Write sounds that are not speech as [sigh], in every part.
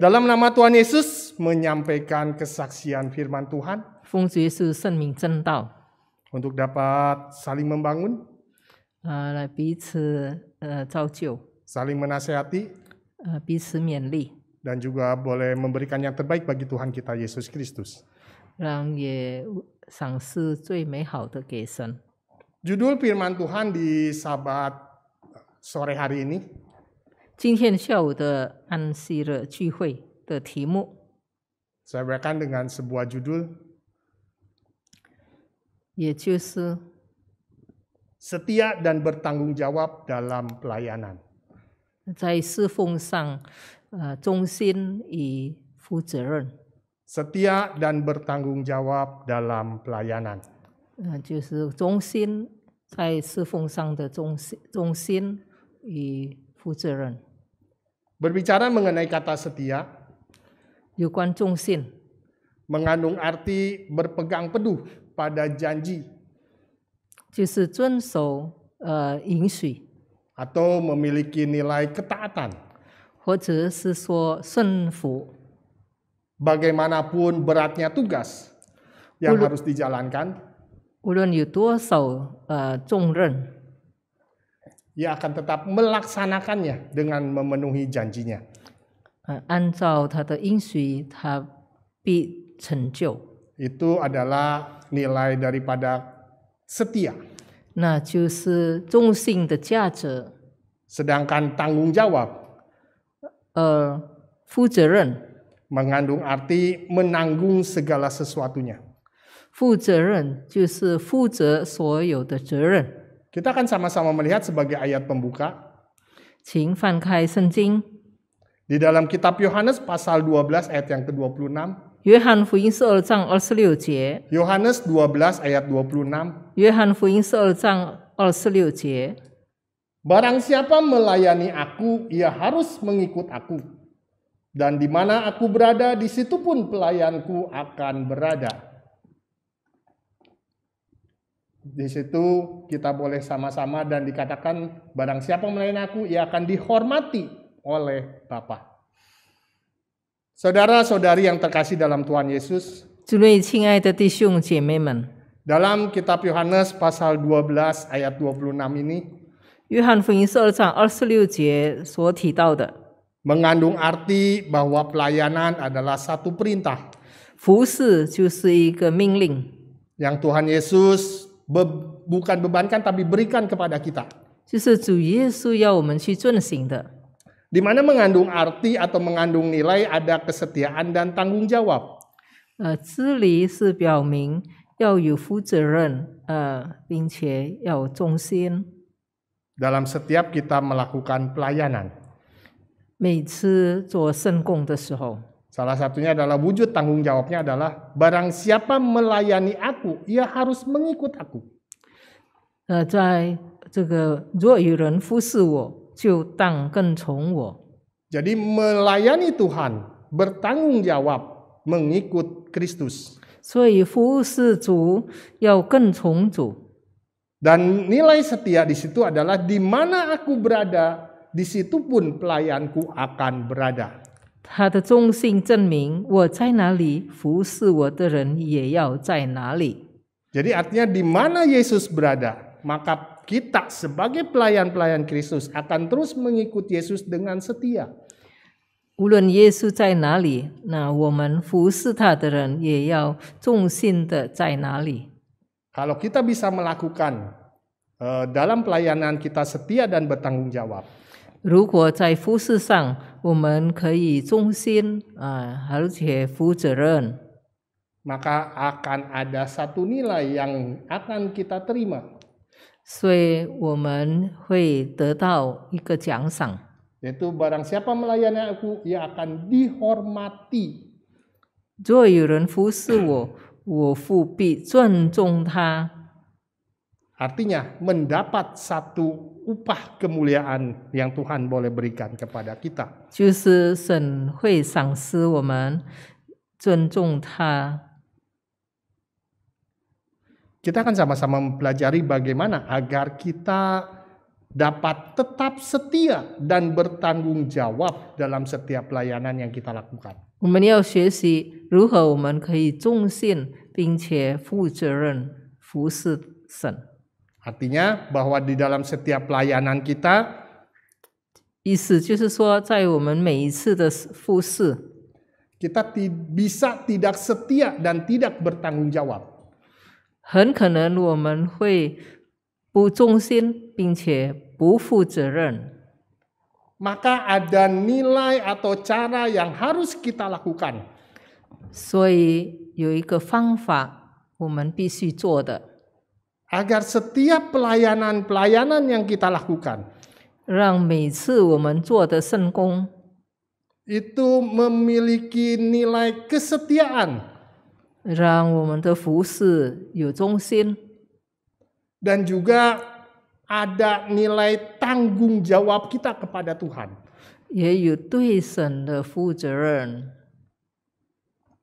dalam nama Tuhan Yesus menyampaikan kesaksian firman Tuhan Untuk dapat saling membangun, saling menasehati, Dan juga boleh memberikan yang terbaik bagi Tuhan kita Yesus Kristus. Judul firman Tuhan di Sabat sore hari ini 今天下午的安息日聚会的题目。saya berikan dengan sebuah judul, 也就是。setia dan bertanggung jawab dalam pelayanan。在侍奉上，呃，忠心与负责任。setia dan bertanggung jawab dalam pelayanan。呃，就是忠心，在侍奉上的忠忠心与负责任。Berbicara mengenai kata setia, Yukuan sin, mengandung arti berpegang peduh pada janji. Eh, Atau memiliki nilai ketaatan. Bagaimanapun beratnya tugas yang harus dijalankan ia akan tetap melaksanakannya dengan memenuhi janjinya. Itu adalah nilai daripada setia. Sedangkan tanggung jawab mengandung arti menanggung segala sesuatunya. 负责任就是负责所有的责任。kita akan sama-sama melihat sebagai ayat pembuka. Qing fan kai jing. Di dalam kitab Yohanes pasal 12 ayat yang ke-26. Yohanes 12ayat 26. Yohanes 12 Barang siapa melayani aku, ia harus mengikut aku. Dan di mana aku berada, di situ pun pelayanku akan berada. Di situ kita boleh sama-sama dan dikatakan barang siapa melayani aku ia akan dihormati oleh Bapa. Saudara-saudari yang terkasih dalam Tuhan Yesus, dalam kitab Yohanes pasal 12 ayat 26 mengandung arti bahwa pelayanan adalah satu perintah. Yang Tuhan Yesus be, bukan bebankan tapi berikan kepada kita. Di mana mengandung arti atau mengandung nilai ada kesetiaan dan tanggung jawab. Dalam setiap kita melakukan pelayanan，每次做圣供的时候，Salah satunya adalah wujud tanggung jawabnya adalah barang siapa melayani aku, ia harus mengikut aku. Jadi melayani Tuhan, bertanggung jawab, mengikut Kristus. Dan nilai setia di situ adalah di mana aku berada, di situ pun pelayanku akan berada. 他的忠信证明我在哪里，服侍我的人也要在哪里。Jadi artinya di mana Yesus berada, maka kita sebagai pelayan-pelayan Kristus akan terus mengikuti Yesus dengan setia. 无论耶稣在哪里，那我们服侍他的人也要忠心的在哪里。Kalau kita bisa melakukan eh, dalam pelayanan kita setia dan bertanggung jawab. 如果在服侍上我们可以忠心啊，而且负责任。Maka akan ada satu nilai yang akan kita terima. 所以我们会得到一个奖赏。Yaitu barang siapa melayani aku, ia akan dihormati. 若有人服侍我，我复必尊重他。Artinya mendapat satu upah kemuliaan yang Tuhan boleh berikan kepada kita. kita akan sama-sama mempelajari bagaimana agar kita dapat tetap setia dan bertanggung jawab dalam setiap pelayanan yang kita lakukan. lakukan. Artinya bahwa di dalam setiap pelayanan kita 意思就是说，在我们每一次的服侍，kita ti bisa tidak setia dan tidak bertanggung jawab。很可能我们会不忠心，并且不负责任。Maka ada nilai atau cara yang harus kita lakukan。所以有一个方法，我们必须做的。agar setiap pelayanan-pelayanan yang kita lakukan itu memiliki nilai kesetiaan dan juga ada nilai tanggung jawab kita kepada Tuhan.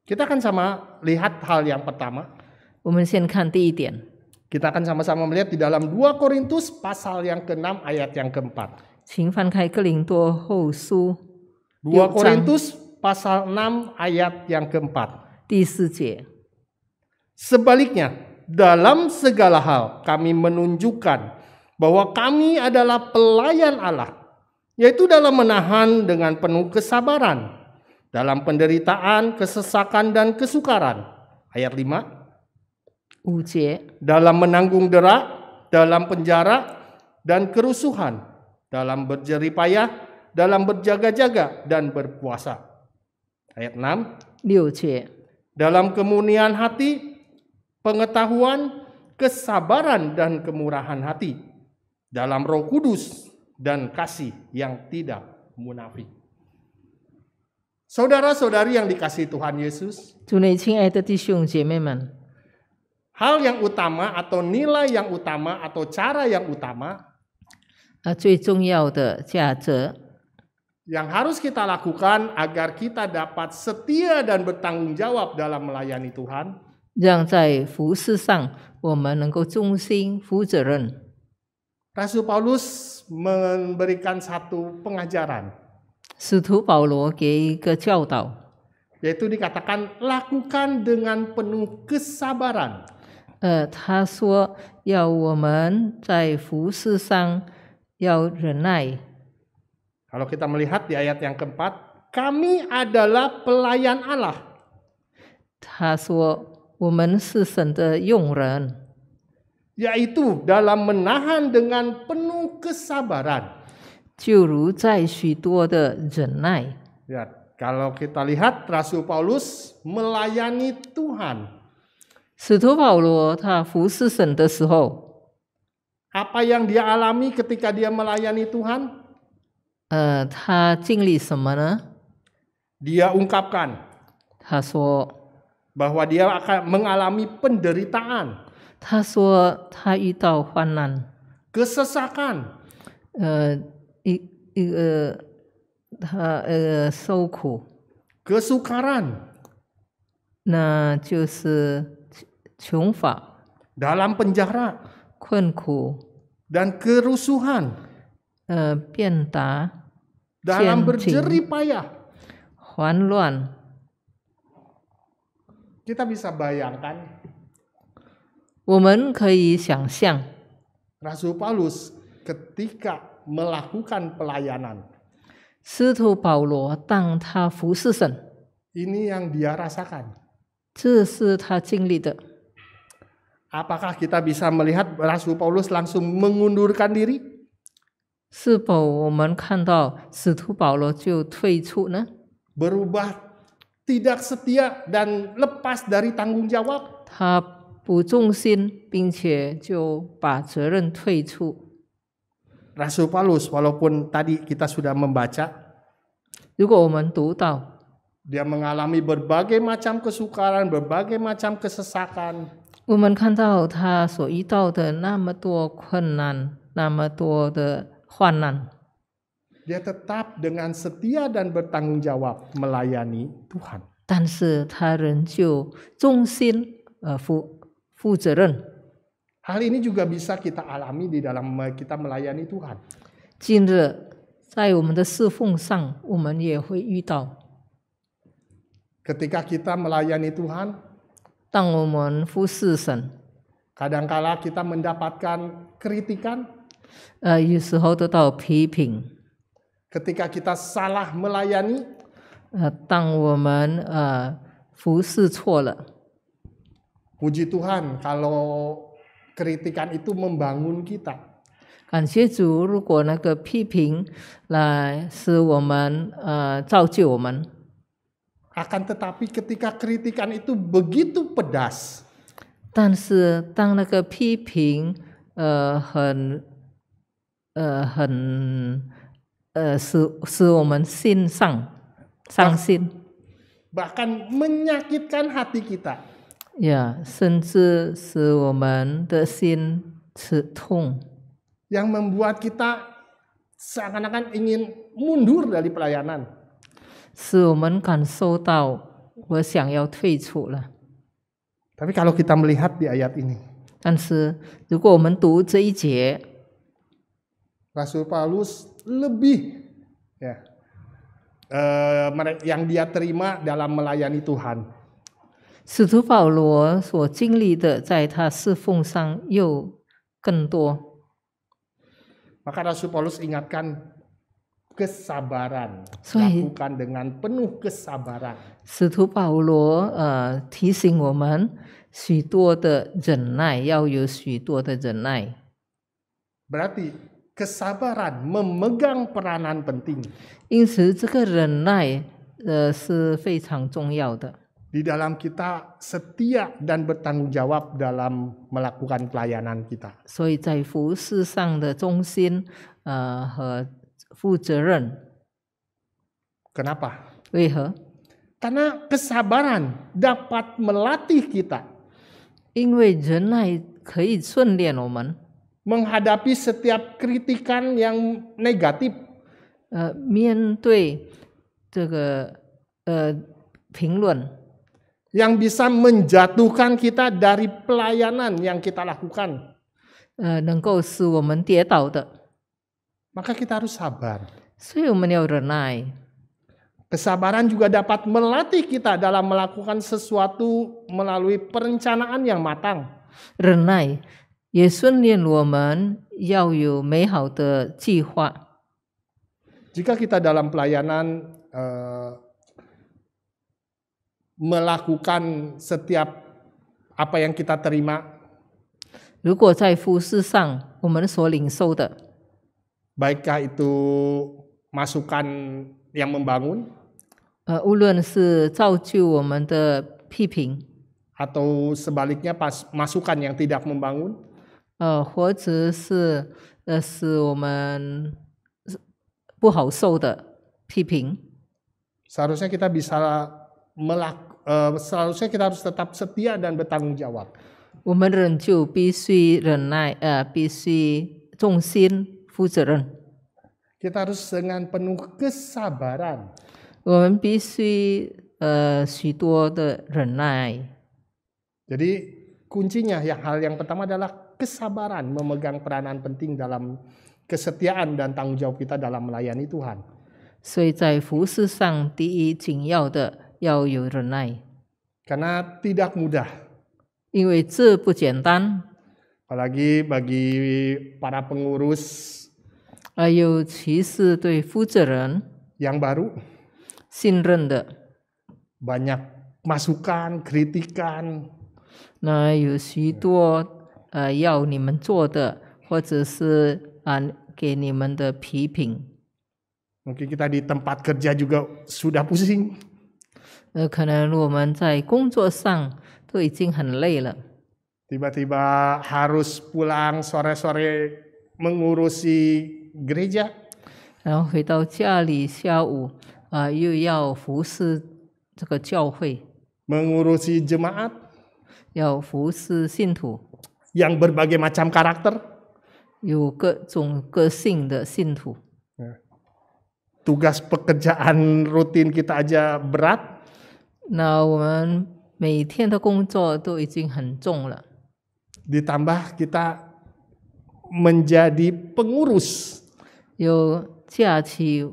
Kita akan sama lihat hal yang pertama. 我们先看第一点。kita akan sama-sama melihat di dalam 2 Korintus pasal yang ke-6 ayat yang keempat. 请翻开哥林多后书2 Korintus pasal 6 ayat yang keempat. 4 Sebaliknya, dalam segala hal kami menunjukkan bahwa kami adalah pelayan Allah, yaitu dalam menahan dengan penuh kesabaran, dalam penderitaan, kesesakan, dan kesukaran. Ayat 5 dalam menanggung derak dalam penjara dan kerusuhan, dalam berjeripayah payah, dalam berjaga-jaga dan berpuasa. Ayat 6. dalam kemunian hati, pengetahuan, kesabaran dan kemurahan hati, dalam Roh Kudus dan kasih yang tidak munafik. Saudara-saudari yang dikasih Tuhan Yesus Yesus，主内亲爱的弟兄姐妹们。hal yang utama atau nilai yang utama atau cara yang utama yang harus kita lakukan agar kita dapat setia dan bertanggung jawab dalam melayani Tuhan. Yang Rasul Paulus memberikan satu pengajaran. Yaitu dikatakan lakukan dengan penuh kesabaran. Kalau kita melihat di ayat yang keempat, kami adalah pelayan Allah. 他说我们是神的用人。yaitu dalam menahan dengan penuh kesabaran. 就如在许多的忍耐。Ya, kalau kita lihat Rasul Paulus melayani Tuhan. 使徒保罗他服侍神的时候，apa yang dia alami ketika dia melayani Tuhan? 呃，他经历什么呢？Dia ungkapkan 他说 bahwa dia akan mengalami penderitaan, 穷法 dalam penjara 困苦 dan kerusuhan 呃变达 eh, dalam berjerih payah Kita bisa bayangkan 我们可以想象，Rasul Paulus ketika melakukan pelayanan Ini yang dia rasakan Apakah kita bisa melihat Rasul Paulus langsung mengundurkan diri? Berubah tidak setia dan lepas dari tanggung jawab. Rasul Paulus walaupun tadi kita sudah membaca Dia mengalami berbagai macam kesukaran, berbagai macam kesesakan. 我们看到他所遇到的那么多困难，那么多的患难。Dia tetap dengan setia dan bertanggung jawab melayani Tuhan. 但是他仍旧忠心呃负负责任。Hal ini juga bisa kita alami di dalam kita melayani Tuhan. 近日，在我们的侍奉上，我们也会遇到。Ketika kita melayani Tuhan, tangomon Kadangkala kita mendapatkan kritikan. Uh, Ketika kita salah melayani. Uh, Puji Tuhan kalau kritikan itu membangun kita. 感谢主，如果那个批评来使我们呃造就我们。Kan akan tetapi ketika kritikan itu begitu pedas, Bahkan menyakitkan hati kita. Ya, kita。呀，甚至使我们的心刺痛。Yang membuat kita seakan-akan ingin mundur dari pelayanan。使我们感受到我想要退出了。Tapi kalau kita melihat di ayat ini, Paulus lebih ya eh, yang dia terima dalam melayani Tuhan. Rasul Paulus ingatkan kesabaran lakukan dengan penuh kesabaran. Uh, Berarti kesabaran memegang peranan penting. Uh, Di dalam kita setia dan bertanggung jawab dalam melakukan pelayanan kita. kita。所以在服饰上的忠心呃和 Kenapa? Karena kesabaran dapat melatih kita. 因为忍耐可以训练我们 menghadapi setiap kritikan yang negatif. yang bisa menjatuhkan kita dari pelayanan yang kita lakukan. 能够使我们跌倒的。maka kita harus sabar. Kesabaran juga dapat melatih kita dalam melakukan sesuatu melalui perencanaan yang matang. Renai, Jika kita dalam pelayanan uh, melakukan setiap apa yang kita terima, baikkah itu masukan yang membangun? Uh, atau sebaliknya pas masukan yang tidak membangun? Uh, uh, seharusnya kita bisa melak, uh, seharusnya kita harus tetap setia dan bertanggung jawab. 我们人就必须忍耐，呃，必须忠心。kita harus dengan penuh kesabaran. Eh, Jadi kuncinya yang hal yang pertama adalah kesabaran memegang peranan penting dalam kesetiaan dan tanggung jawab kita dalam melayani Tuhan. Karena tidak mudah. 因为这不简单。Apalagi bagi para pengurus 而有其是对负责人 yang baru banyak masukan kritikan kita di tempat kerja juga sudah pusing. tiba tiba harus pulang sore-sore mengurusi gereja. Mengurusi jemaat. Yang berbagai macam karakter. Tugas pekerjaan rutin kita aja berat. Ditambah kita menjadi pengurus 有架起，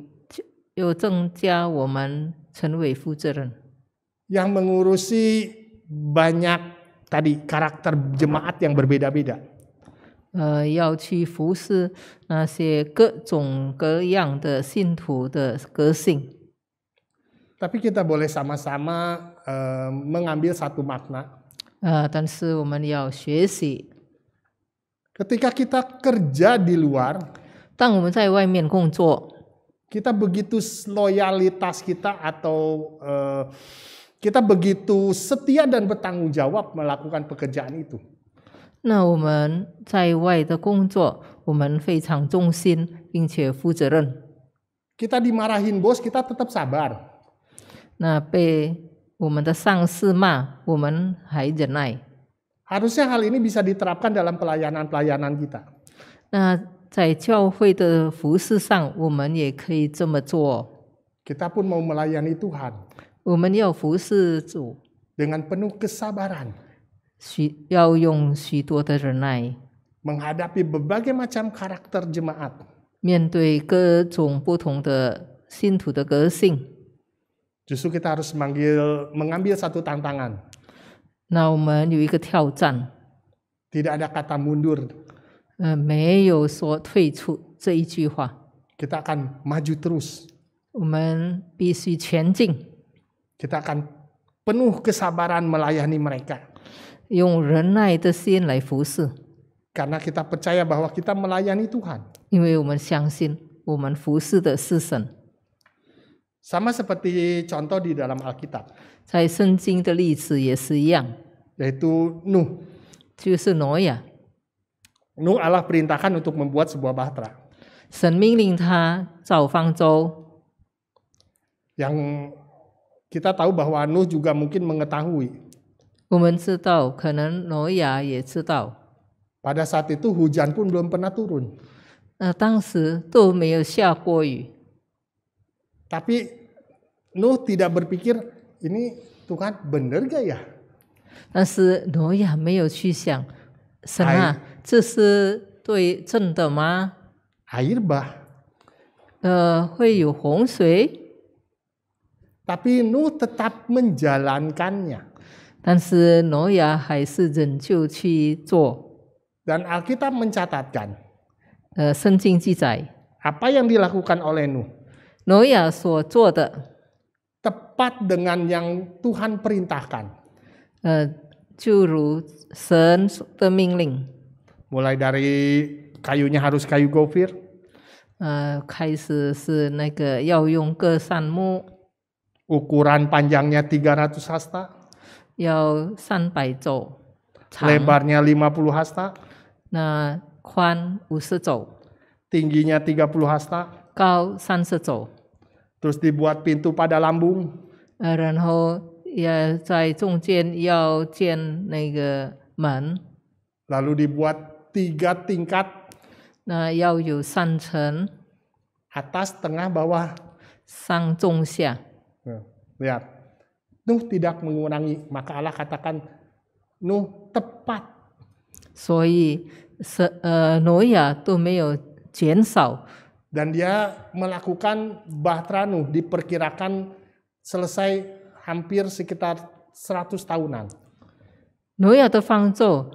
有增加我们成为负责人。Yang mengurusi banyak tadi karakter jemaat yang berbeda-beda. 呃，要去服侍那些各种各样的信徒的个性。Tapi kita boleh sama-sama eh, mengambil satu makna. Ketika kita kerja di luar. 但我们在外面工作，kita begitu loyalitas kita atau uh, kita begitu setia dan bertanggung jawab melakukan pekerjaan itu. 那我们在外的工作，我们非常忠心，并且负责任。Kita dimarahin bos, kita tetap sabar. 那被我们的上司骂，我们还忍耐。Harusnya hal ini bisa diterapkan dalam pelayanan-pelayanan kita. 在教会的服饰上，我们也可以这么做。Kita pun mau melayani Tuhan 我们要服侍主，dengan penuh kesabaran 许要用许多的忍耐，menghadapi berbagai macam karakter jemaat. 面对各种不同的信徒的个性。Justru kita harus manggil mengambil satu tantangan. 那我们有一个挑战，Tidak ada kata mundur 呃，没有说退出这一句话。Kita akan maju terus. Kita akan penuh kesabaran melayani mereka. Karena kita percaya bahwa kita melayani Tuhan. 因为我们相信我们服侍的是神。Sama seperti contoh di dalam Alkitab. 在圣经的例子也是一样。Yaitu Nuh. 就是挪亚。Nuh Allah perintahkan untuk membuat sebuah bahtera. yang kita tahu bahwa Nuh juga mungkin mengetahui. Pada saat itu hujan pun belum pernah turun. Tapi Nuh tidak berpikir ini Tuhan benar gak ya? 这是对正的吗？Air bah. Tapi Nuh tetap menjalankannya. 但是挪亚还是仍旧去做。Dan Alkitab mencatatkan. 呃，圣经记载。Apa yang dilakukan oleh Nuh? Noya 所做的 tepat dengan yang Tuhan perintahkan. 呃，就如神的命令。mulai dari kayunya harus kayu gofir. Uh, Ukuran panjangnya 300 hasta. Lebarnya 50 hasta. Nah, 50 Tingginya 30 hasta. Kau 30 Terus dibuat pintu pada lambung. Uh, Lalu dibuat tiga tingkat. Nah, yu chen. Atas, tengah, bawah. Sang zong xia. Nah, lihat. Nuh tidak mengurangi. Maka Allah katakan, Nuh tepat. Soi, e, ya Dan dia melakukan bahtera Nuh. diperkirakan selesai hampir sekitar 100 tahunan. ya Noya zong.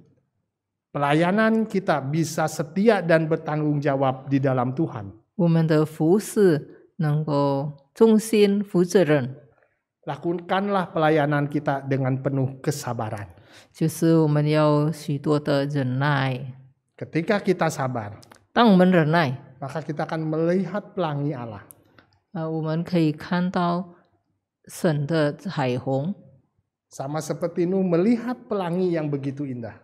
pelayanan kita bisa setia dan bertanggung jawab di dalam Tuhan. Lakukanlah pelayanan kita dengan penuh kesabaran. Ketika kita sabar, maka kita akan melihat pelangi Allah. Sama seperti Nuh melihat pelangi yang begitu indah.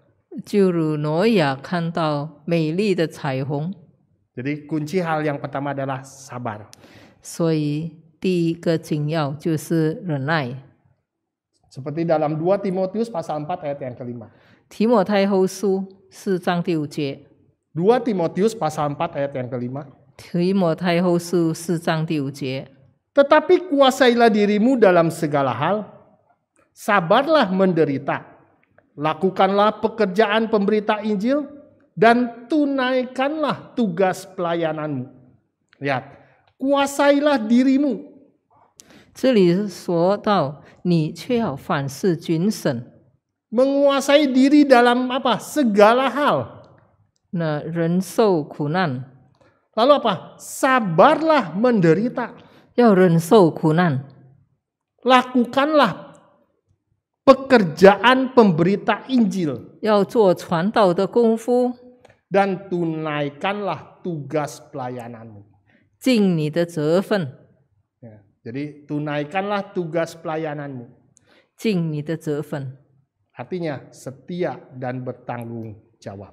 Jadi kunci hal yang pertama adalah sabar. 所以第一个紧要就是忍耐。Seperti dalam 2 Timotius pasal 4 ayat yang kelima. Timotius pasal 4 ayat yang kelima. 提摩太后书四章第五节。Tetapi kuasailah dirimu dalam segala hal, sabarlah menderita Lakukanlah pekerjaan pemberita Injil dan tunaikanlah tugas pelayananmu. Lihat, kuasailah dirimu. menguasai diri dalam apa? Segala hal. Nah, Lalu apa? Sabarlah menderita. Ya Lakukanlah pekerjaan pemberita Injil. dan tunaikanlah tugas pelayananmu. 尽你的责任。Ya, jadi tunaikanlah tugas pelayananmu. artinya setia dan bertanggung jawab.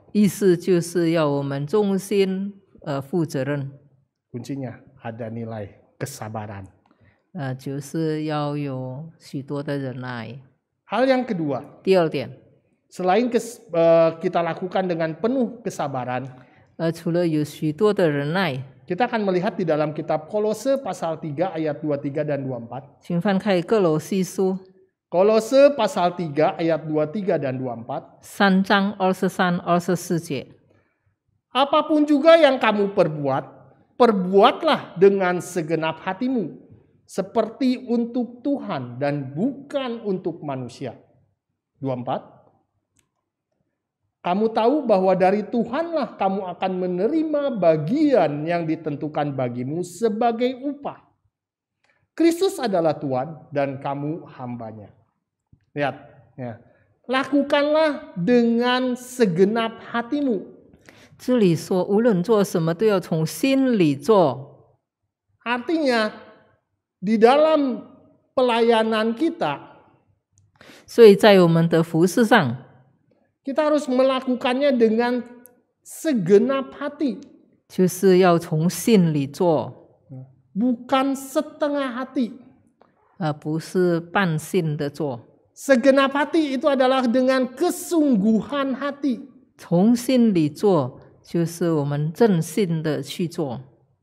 kuncinya ada nilai kesabaran. 呃，就是要有许多的忍耐。Hal yang kedua, selain kes, uh, kita lakukan dengan penuh kesabaran, uh, kita akan melihat di dalam kitab Kolose pasal 3 ayat 23 dan 24. kai Kolose su. Kolose pasal 3 ayat 23 dan 24. San san se 三章 se si jie. Apapun juga yang kamu perbuat, perbuatlah dengan segenap hatimu seperti untuk Tuhan dan bukan untuk manusia. 24 kamu tahu bahwa dari Tuhanlah kamu akan menerima bagian yang ditentukan bagimu sebagai upah. Kristus adalah Tuhan dan kamu hambanya. Lihat, ya. lakukanlah dengan segenap hatimu. Artinya, di dalam pelayanan kita, kita harus melakukannya dengan segenap hati, Bukan setengah hati. Segenap hati itu adalah dengan kesungguhan hati.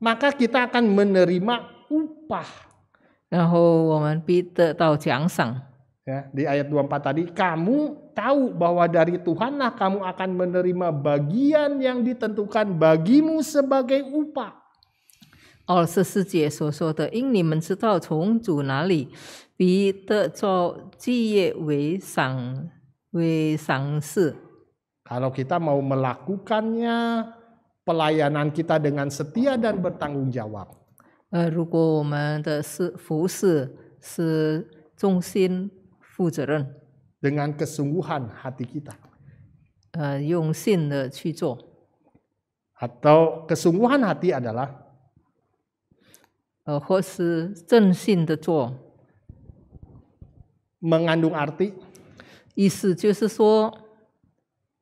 Maka kita akan menerima upah 然后我们必得到奖赏。Ya, di ayat 24 tadi, kamu tahu bahwa dari Tuhanlah kamu akan menerima bagian yang ditentukan bagimu sebagai upah. Kalau kita mau melakukannya, pelayanan kita dengan setia dan bertanggung jawab. Dengan kesungguhan hati kita Atau kesungguhan hati adalah 呃，或是正信的做，mengandung arti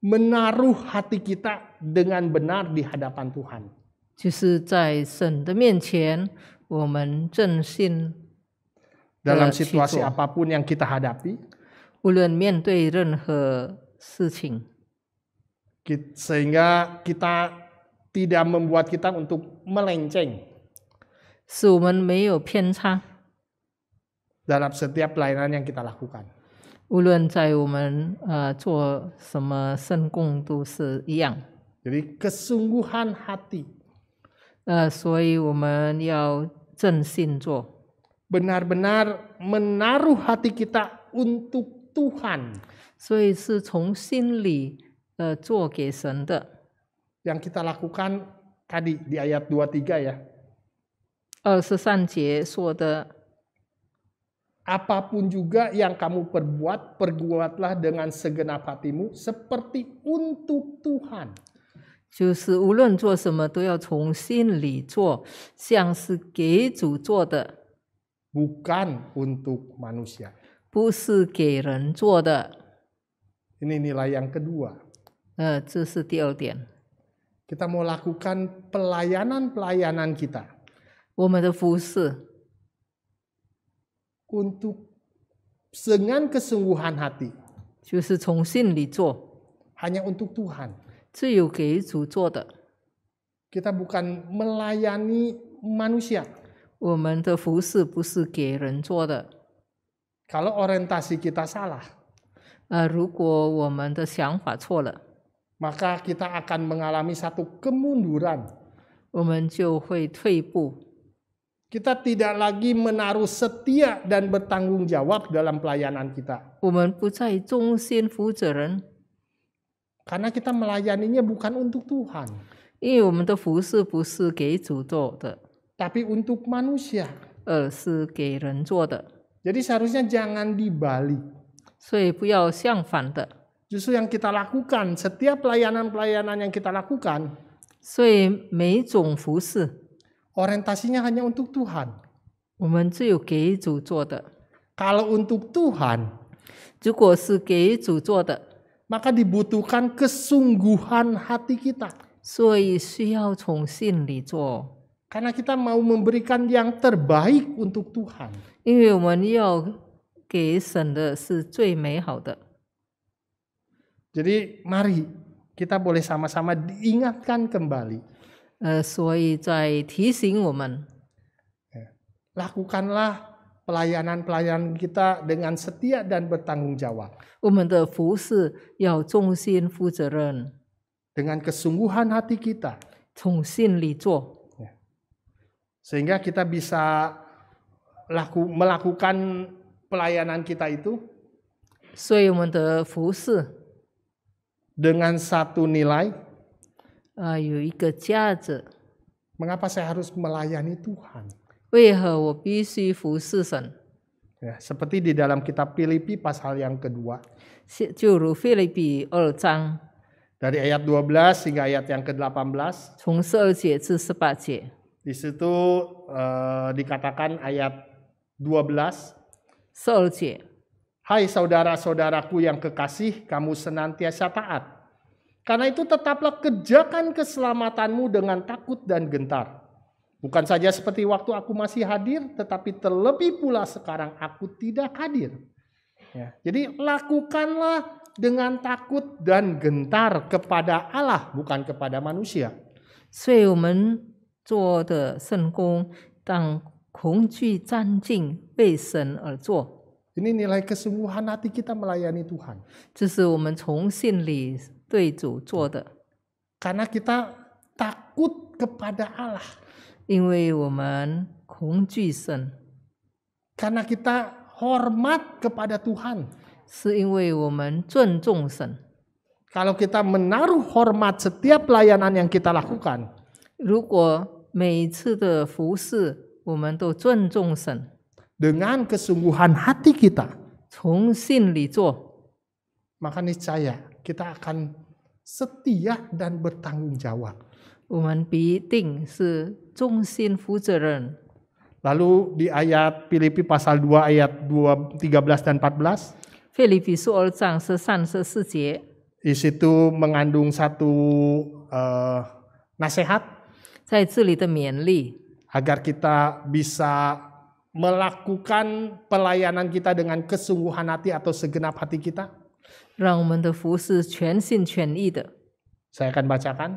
Menaruh hati kita dengan benar di hadapan Tuhan dalam situasi apapun yang kita hadapi，无论面对任何事情，sehingga kita tidak membuat kita untuk melenceng，使我们没有偏差。dalam setiap pelayanan yang kita lakukan，无论在我们呃做什么圣供都是一样。Jadi kesungguhan hati。benar benar menaruh hati kita untuk Tuhan Yang kita lakukan tadi di ayat 23 ya. Apapun juga yang kamu perbuat, perbuatlah dengan segenap hatimu seperti untuk Tuhan. 就是无论做什么，都要从心里做，像是给主做的。Bukan untuk manusia，不是给人做的。Ini nilai yang kedua。呃，这是第二点。Kita mau lakukan pelayanan-pelayanan kita。我们的服务 u n t u k dengan kesungguhan hati，就是从心里做。Hanya untuk Tuhan。Kita bukan melayani manusia. Kalau orientasi kita salah, maka kita akan mengalami satu kemunduran. Kita tidak lagi menaruh setia dan bertanggung jawab dalam pelayanan kita. Karena kita melayaninya bukan untuk Tuhan. Tapi untuk manusia. Er, Jadi seharusnya jangan dibalik. Justru yang kita lakukan, setiap pelayanan-pelayanan yang kita lakukan, orientasinya hanya untuk Tuhan. Kalau untuk Tuhan, 如果是给主做的，maka dibutuhkan kesungguhan hati kita. Karena kita mau memberikan yang terbaik untuk Tuhan. Jadi mari kita boleh sama-sama diingatkan kembali. lakukanlah pelayanan-pelayanan kita dengan setia dan bertanggung jawab. Dengan kesungguhan hati kita. Sehingga kita bisa laku, melakukan pelayanan kita itu dengan satu nilai. Uh, Mengapa saya harus melayani Tuhan? 为何我必须服侍神？Ya, seperti di dalam kitab Filipi pasal yang kedua. Juru Filipi dari ayat 12 hingga ayat yang ke 18 Di situ uh, dikatakan ayat 12. 12 Hai saudara-saudaraku yang kekasih, kamu senantiasa taat. Karena itu tetaplah kerjakan keselamatanmu dengan takut dan gentar Bukan saja seperti waktu aku masih hadir, tetapi terlebih pula sekarang aku tidak hadir. Ya. Jadi lakukanlah dengan takut dan gentar kepada Allah, bukan kepada manusia. ini nilai kesungguhan hati kita melayani Tuhan. Karena kita takut kepada Allah. 因为我们恐惧神，karena kita hormat kepada Tuhan. kita menaruh hormat setiap pelayanan yang kita lakukan, kesungguhan hati kita, niscaya kita akan setia dan bertanggung jawab. 我们必定是重心负责任。Lalu di ayat Filipi pasal 2 ayat 2 13 dan 14. Filipi soal sang sesan sesuci. Di situ mengandung satu uh, nasihat. Agar kita bisa melakukan pelayanan kita dengan kesungguhan hati atau segenap hati kita. Saya akan bacakan.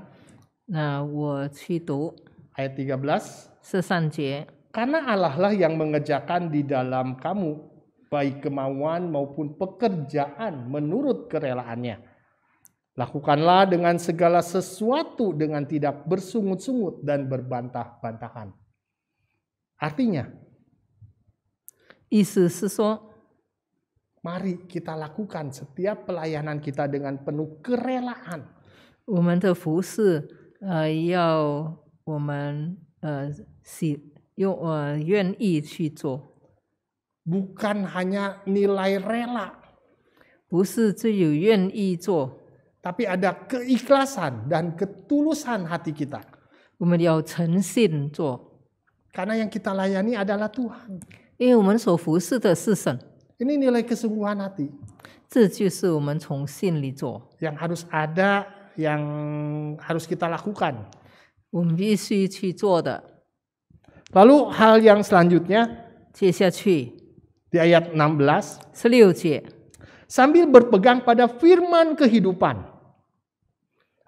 那我去读 ayat 13十三节。Karena Allah lah yang mengerjakan di dalam kamu baik kemauan maupun pekerjaan menurut kerelaannya. Lakukanlah dengan segala sesuatu dengan tidak bersungut-sungut dan berbantah-bantahan. Artinya, Isu Mari kita lakukan setiap pelayanan kita dengan penuh kerelaan. 我们的服饰呃要我们呃喜用呃愿意去做。Bukan hanya nilai rela. ada keikhlasan dan ketulusan hati kita. yang kita layani adalah Tuhan. nilai kesungguhan hati. harus ada yang harus kita lakukan. Lalu hal yang selanjutnya di ayat 16 sambil berpegang pada firman kehidupan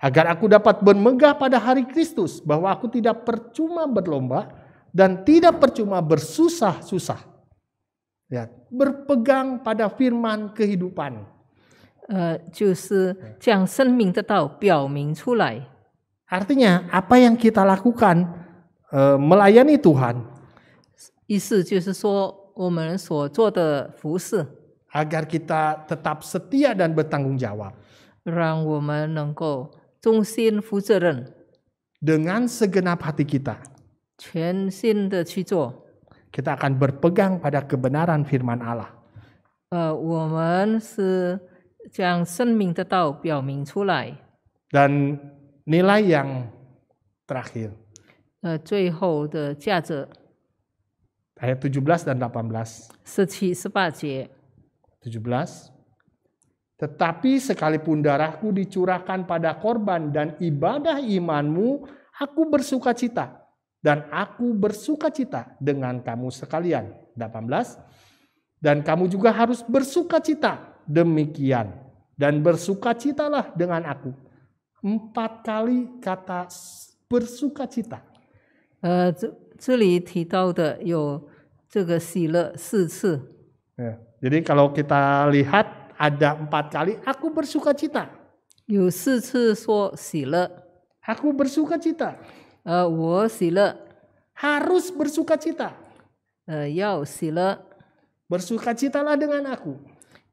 agar aku dapat bermegah pada hari Kristus bahwa aku tidak percuma berlomba dan tidak percuma bersusah-susah. Ya, berpegang pada firman kehidupan. 呃，就是将生命的道表明出来。artinya apa yang kita lakukan uh, melayani Tuhan. kita tetap setia dan bertanggung jawab. 让我们能够忠心负责任。Dengan segenap hati kita. akan berpegang pada kebenaran firman Allah. 将生命的道表明出来。Dan nilai yang terakhir. 呃，最后的价值。Ayat 17 dan 18. 十七、十八节。17. Tetapi sekalipun darahku dicurahkan pada korban dan ibadah imanmu, aku bersuka cita. Dan aku bersuka cita dengan kamu sekalian. 18. Dan kamu juga harus bersuka cita demikian dan bersukacitalah dengan aku. Empat kali kata bersukacita. Uh, Jadi kalau kita lihat ada empat kali aku bersukacita. Aku bersukacita. Harus bersukacita. Bersukacitalah dengan aku.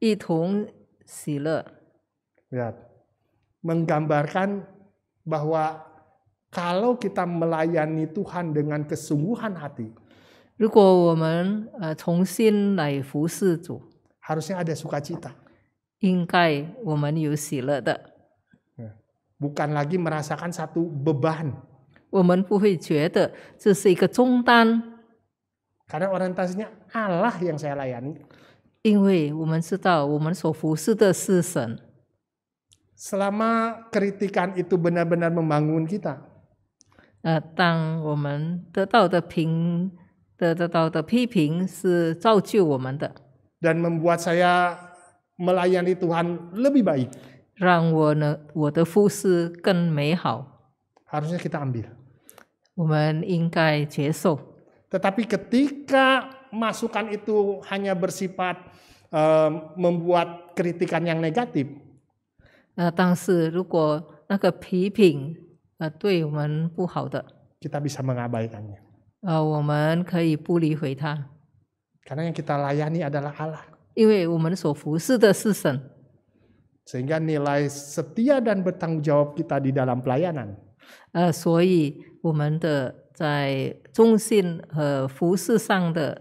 一同喜乐。Ya, menggambarkan bahwa kalau kita melayani Tuhan dengan kesungguhan hati, hati，如果我们呃重新来服侍主，harusnya ada sukacita，应该我们有喜乐的。Bukan lagi merasakan satu beban，我们不会觉得这是一个重担。Karena orientasinya Allah yang saya layani。Selama kritikan itu benar-benar membangun kita. Dan membuat saya melayani Tuhan lebih baik. Harusnya kita ambil. 我们应该接受。Tetapi ketika masukan itu hanya bersifat uh, membuat kritikan yang negatif. kita bisa mengabaikannya. Karena yang kita layani adalah Sehingga nilai setia dan bertanggung jawab kita di dalam pelayanan。呃，所以我们的在忠信和服侍上的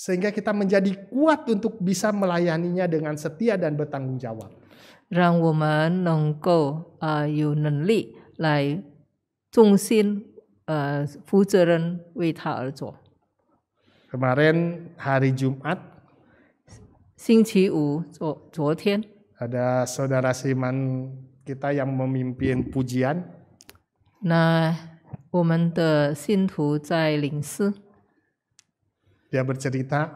sehingga kita menjadi kuat untuk bisa melayaninya dengan setia dan bertanggung jawab. Er Kemarin hari Jumat ada saudara Siman kita yang memimpin pujian. Nah, 我们的信徒在领诗。dia bercerita.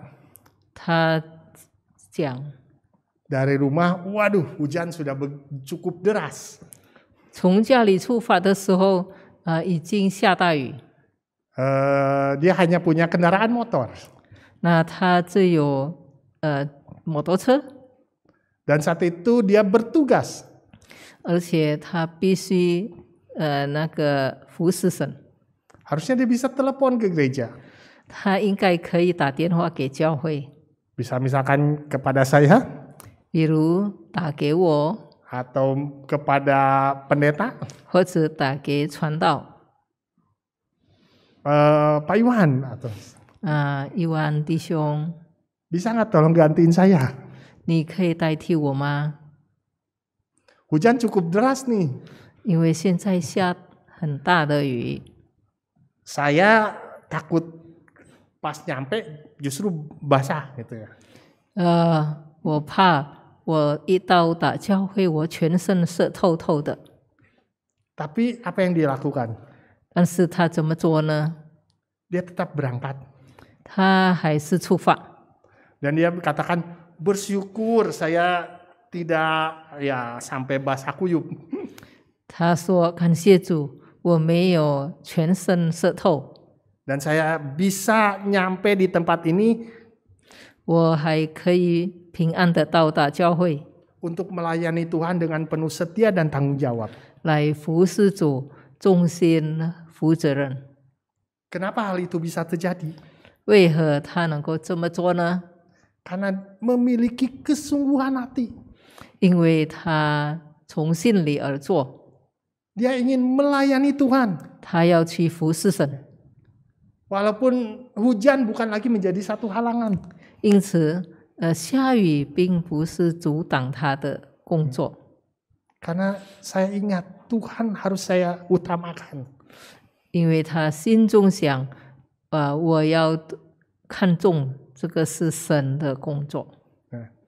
siang. Dari rumah, waduh, hujan sudah cukup deras. 从家里出发的时候，呃，已经下大雨。呃，dia hanya punya kendaraan motor. saat itu dia bertugas. harusnya dia bisa telepon ke gereja. Bisa misalkan kepada saya? Atau kepada pendeta? 或者打给传道。Uh, Pak Iwan atau? Uh, ah, Iwan Bisa nggak tolong gantiin saya? Hujan cukup deras nih. Saya takut pas nyampe justru basah gitu ya. Eh, Uh, Tapi apa yang dia lakukan? Dia tetap berangkat. Dan dia katakan bersyukur saya tidak ya sampai basah kuyup. [laughs] 他说感谢主，我没有全身湿透。dan saya bisa nyampe di tempat ini. Untuk melayani Tuhan dengan penuh setia dan tanggung jawab. Kenapa hal itu bisa terjadi? Karena memiliki kesungguhan hati. dia ingin melayani Tuhan. 他要去服侍神。Walaupun hujan bukan lagi menjadi satu halangan. 因此，呃，下雨并不是阻挡他的工作。Karena saya ingat Tuhan harus saya utamakan. Karena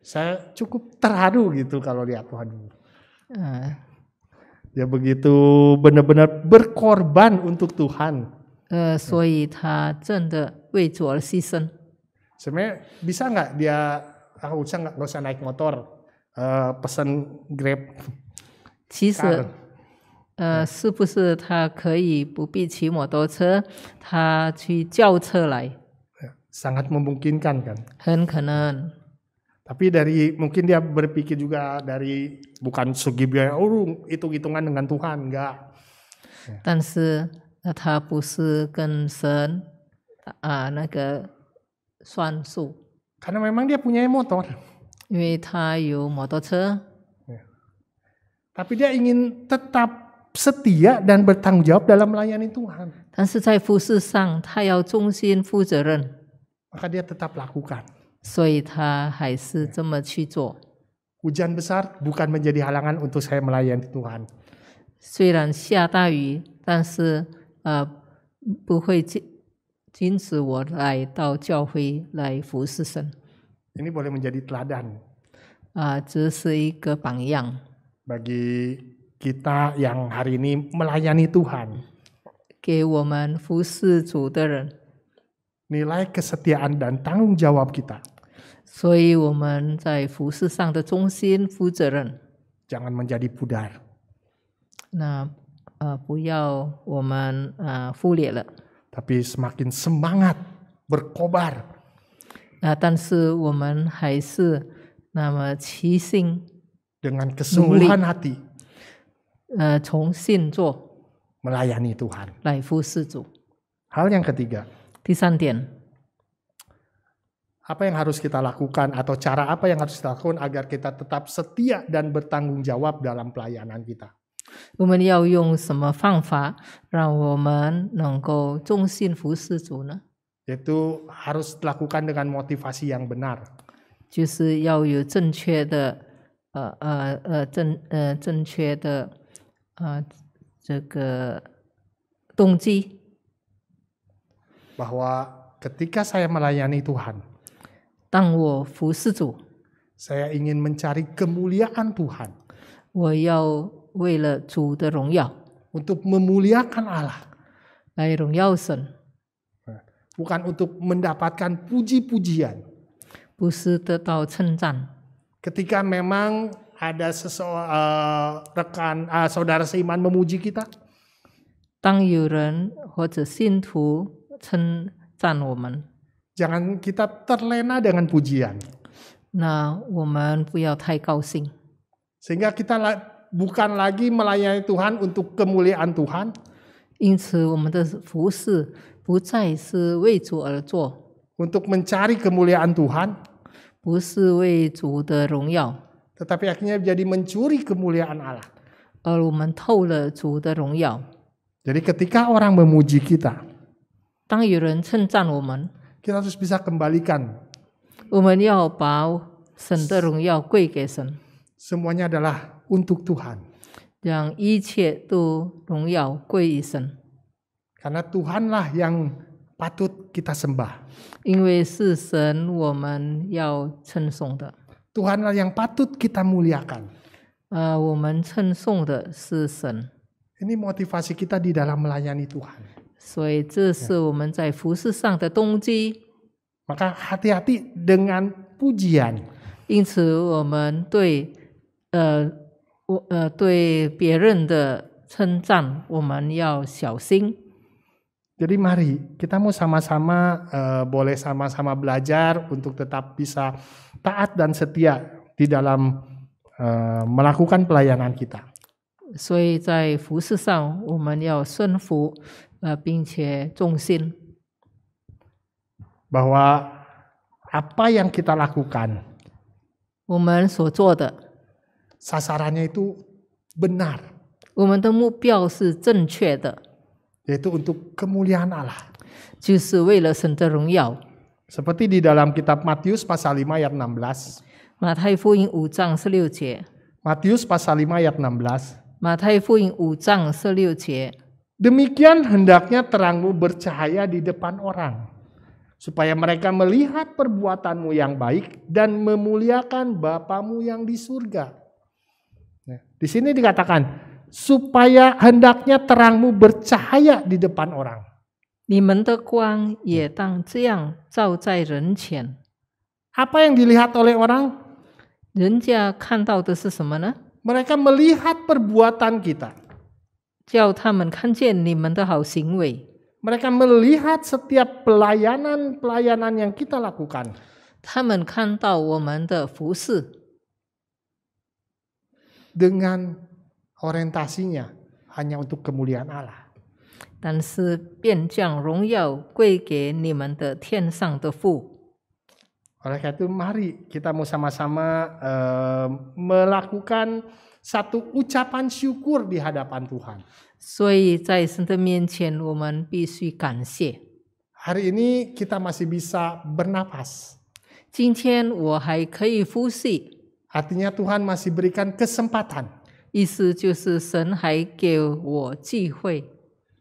saya cukup terharu gitu kalau lihat Tuhan. Uh, Dia begitu benar-benar berkorban untuk Tuhan. 呃，所以他真的为主而牺牲。Sebenarnya bisa nggak dia aku usah nggak nggak usah naik motor uh, eh, pesan Grab? 其实，呃，是不是他可以不必骑摩托车，他去叫车来？Sangat memungkinkan kan? 很可能。Tapi dari mungkin dia berpikir juga dari bukan segi biaya, oh itu hitungan dengan Tuhan enggak. Ya. 但是。Yeah. 那它不是跟神啊那个算数。Karena memang dia punya motor. [laughs] 因为他有摩托车。Tapi dia ingin tetap setia dan bertanggung jawab dalam melayani Tuhan. Dan 但是在服饰上，他要忠心负责任。Maka dia dia tetap lakukan. Jadi dia Hujan besar bukan menjadi halangan untuk saya melayani Tuhan. 虽然下大雨，但是 ini boleh menjadi teladan 啊，这是一个榜样，bagi kita yang hari ini melayani Tuhan. 给我们服侍主的人，Nilai kesetiaan dan tanggung jawab kita Jangan menjadi pudar. Nah, Uh, uh, Tapi semakin semangat berkobar. Uh, dengan kesungguhan hati 呃从信做 melayani Tuhan yang ketiga. yang harus kita lakukan atau cara apa yang harus kita lakukan agar kita tetap setia dan bertanggung jawab dalam pelayanan kita. 我们要用什么方法，让我们能够忠心服侍主呢？itu harus dilakukan dengan motivasi yang benar，就是要有正确的呃呃呃正呃正确的呃这个动机。bahwa ketika saya melayani Tuhan，当我服侍主，saya ingin mencari kemuliaan Tuhan，我要 untuk memuliakan Allah, bukan untuk mendapatkan puji-pujian. Ketika memang ada seseorang uh, rekan uh, saudara seiman memuji kita, Jangan kita terlena dengan pujian, Sehingga kita bukan lagi melayani Tuhan untuk kemuliaan Tuhan. untuk mencari kemuliaan Tuhan, tetapi akhirnya jadi mencuri kemuliaan Allah. Jadi ketika orang memuji kita, Kita harus bisa kembalikan Semuanya adalah untuk Tuhan. Karena Tuhanlah yang patut kita sembah. Tuhanlah yang patut kita muliakan. Ini motivasi kita di dalam melayani Tuhan. Maka hati hati-hati dengan pujian. 因此，我们对呃我呃对别人的称赞，我们要小心。Jadi mari kita mau sama-sama eh, boleh sama-sama belajar untuk tetap bisa taat dan setia di dalam eh, melakukan pelayanan kita. Bahwa apa yang kita setia sasarannya itu benar. Yaitu untuk kemuliaan Allah. Seperti di dalam kitab Matius pasal 5 ayat 16. Matius pasal 5 ayat 16. Demikian hendaknya terangmu bercahaya di depan orang, supaya mereka melihat perbuatanmu yang baik dan memuliakan Bapamu yang di surga. Di sini dikatakan supaya hendaknya terangmu bercahaya di depan orang. Apa yang dilihat oleh orang? Kan Mereka melihat perbuatan kita. Kan Mereka melihat setiap pelayanan-pelayanan yang kita lakukan. 他们看到我们的服饰。dengan orientasinya hanya untuk kemuliaan Allah. Oleh karena itu mari kita mau sama-sama uh, melakukan satu ucapan syukur di hadapan Tuhan. Hari ini kita masih bisa bernapas. Artinya Tuhan masih berikan kesempatan.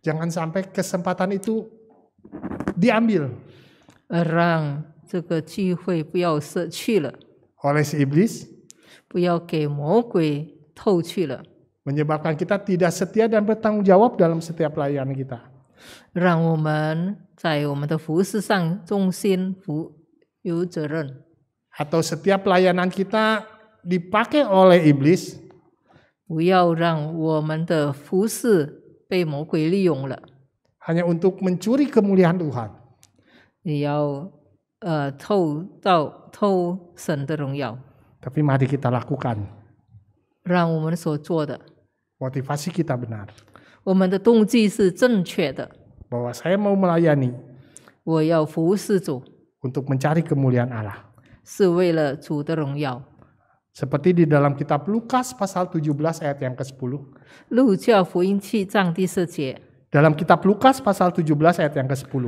Jangan sampai kesempatan itu diambil. Oleh si iblis. Menyebabkan kita tidak setia dan bertanggung jawab dalam setiap pelayanan kita. Atau setiap pelayanan kita dipakai oleh iblis. Hanya untuk mencuri kemuliaan Tuhan. Tapi mari kita Motivasi kita benar。我们的动机是正确的。Bahwa saya mau Untuk mencari kemuliaan Allah。是为了主的荣耀。seperti di dalam kitab Lukas pasal 17 ayat yang ke-10. Dalam kitab Lukas pasal 17 ayat yang ke-10.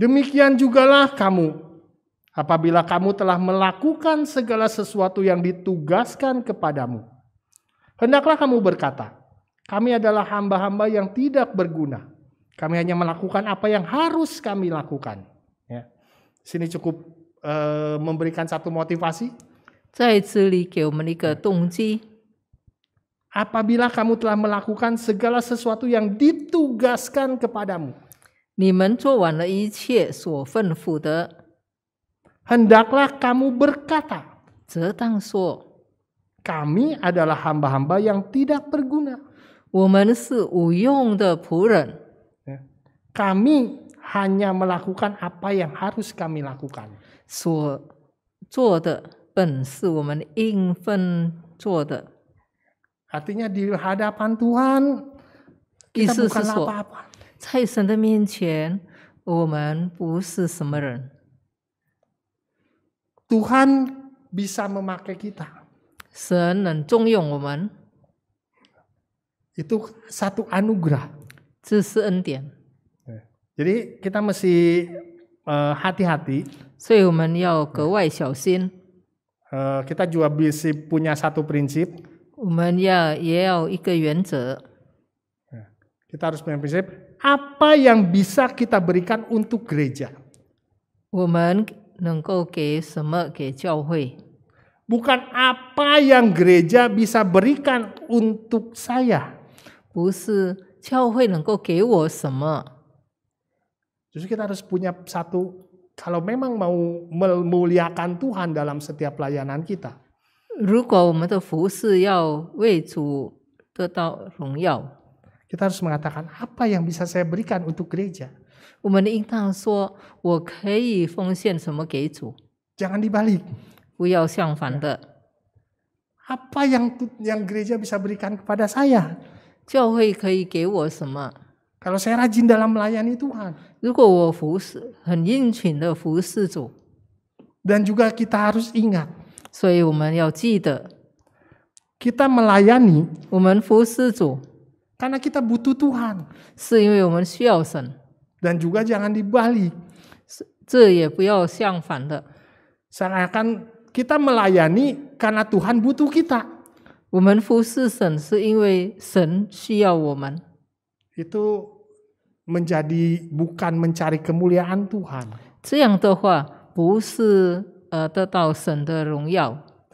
Demikian jugalah kamu apabila kamu telah melakukan segala sesuatu yang ditugaskan kepadamu. Hendaklah kamu berkata, kami adalah hamba-hamba yang tidak berguna. Kami hanya melakukan apa yang harus kami lakukan. Ya. Sini cukup Eh, memberikan satu motivasi? Apabila kamu telah melakukan segala sesuatu yang ditugaskan kepadamu. Hendaklah kamu berkata. Kami adalah hamba-hamba yang tidak berguna. Kami hanya melakukan apa yang harus kami lakukan. 所做的本是我们应分做的。Artinya di hadapan Tuhan 意思是说，在神的面前，我们不是什么人。Tuhan bisa memakai kita. 神能重用我们。Itu satu anugerah. 这是恩典。Jadi kita mesti Eh, hati-hati. Uh, kita juga bisa punya satu prinsip. Kita harus punya prinsip apa yang bisa kita berikan untuk gereja. Bukan apa yang gereja bisa berikan untuk saya. 不是教会能够给我什么。Justru kita harus punya satu, kalau memang mau memuliakan Tuhan dalam setiap pelayanan kita. kita harus mengatakan apa yang bisa saya berikan untuk gereja. Jangan dibalik. apa yang yang gereja bisa berikan kepada saya? Kalau saya rajin dalam melayani Tuhan. 如果我服侍很殷勤的服侍主，dan juga kita harus ingat，所以我们要记得，kita melayani，我们服侍主，karena kita butuh Tuhan，是因为我们需要神，dan juga jangan dibalik，这也不要相反的，seakan kita melayani karena Tuhan butuh kita，我们服侍神是因为神需要我们，itu menjadi bukan mencari kemuliaan Tuhan.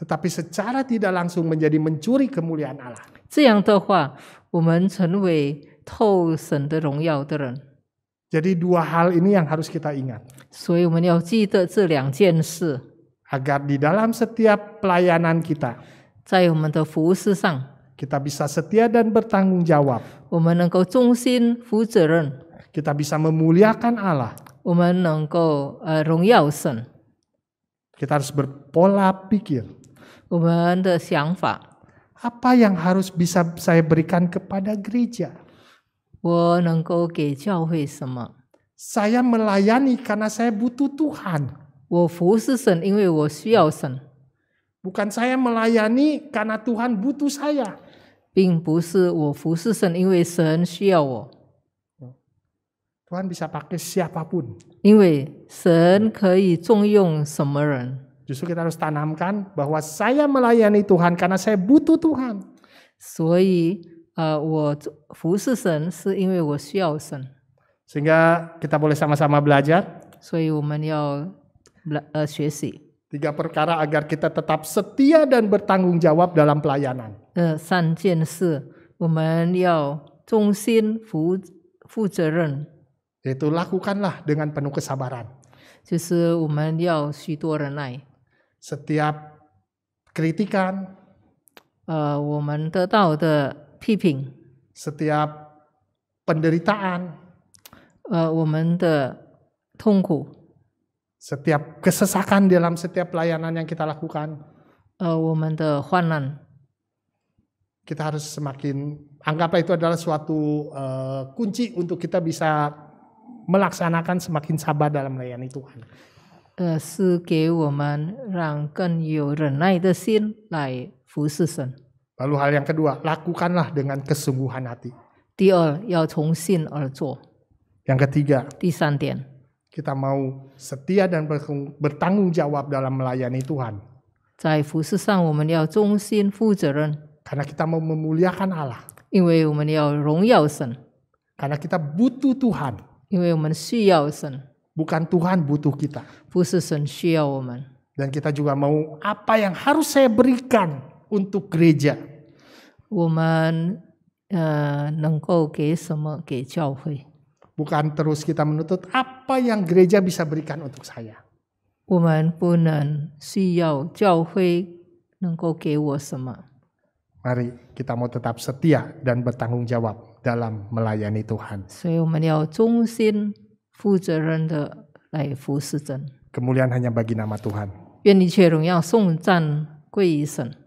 Tetapi secara tidak langsung menjadi mencuri kemuliaan Allah. Jadi dua hal ini yang harus kita ingat. Agar di dalam setiap pelayanan kita. kita bisa setia dan bertanggung jawab. 我们能够忠心负责任。kita bisa memuliakan Allah. Eh, kita harus berpola pikir. Apa yang harus bisa saya berikan kepada gereja? Saya melayani karena saya butuh Tuhan. Bukan saya melayani karena Tuhan butuh saya. Tuhan bisa pakai siapapun. Justru kita harus tanamkan bahwa saya melayani Tuhan karena saya butuh Tuhan. Sehingga kita boleh sama-sama belajar. Tiga perkara agar kita tetap setia dan bertanggung jawab dalam pelayanan. 呃，三件事，我们要忠心、负负责任。yaitu lakukanlah dengan penuh kesabaran. Setiap kritikan, uh, setiap penderitaan, uh, setiap kesesakan dalam setiap pelayanan yang kita lakukan, uh, kita harus semakin anggaplah itu adalah suatu uh, kunci untuk kita bisa melaksanakan semakin sabar dalam melayani Tuhan. Lalu hal yang kedua, lakukanlah dengan kesungguhan hati. Yang ketiga, kita mau setia dan bertanggung jawab dalam melayani Tuhan. Karena kita mau memuliakan Allah. Karena kita butuh Tuhan. 因为我们需要神，bukan Tuhan butuh kita. 不是神需要我们，Dan kita juga mau apa yang harus saya berikan untuk gereja. 我们呃能够给什么给教会？Bukan terus kita menuntut apa yang gereja bisa berikan untuk saya. 我们不能需要教会能够给我什么。Mari kita mau tetap setia dan bertanggung jawab dalam melayani Tuhan. Kemuliaan hanya bagi nama Tuhan.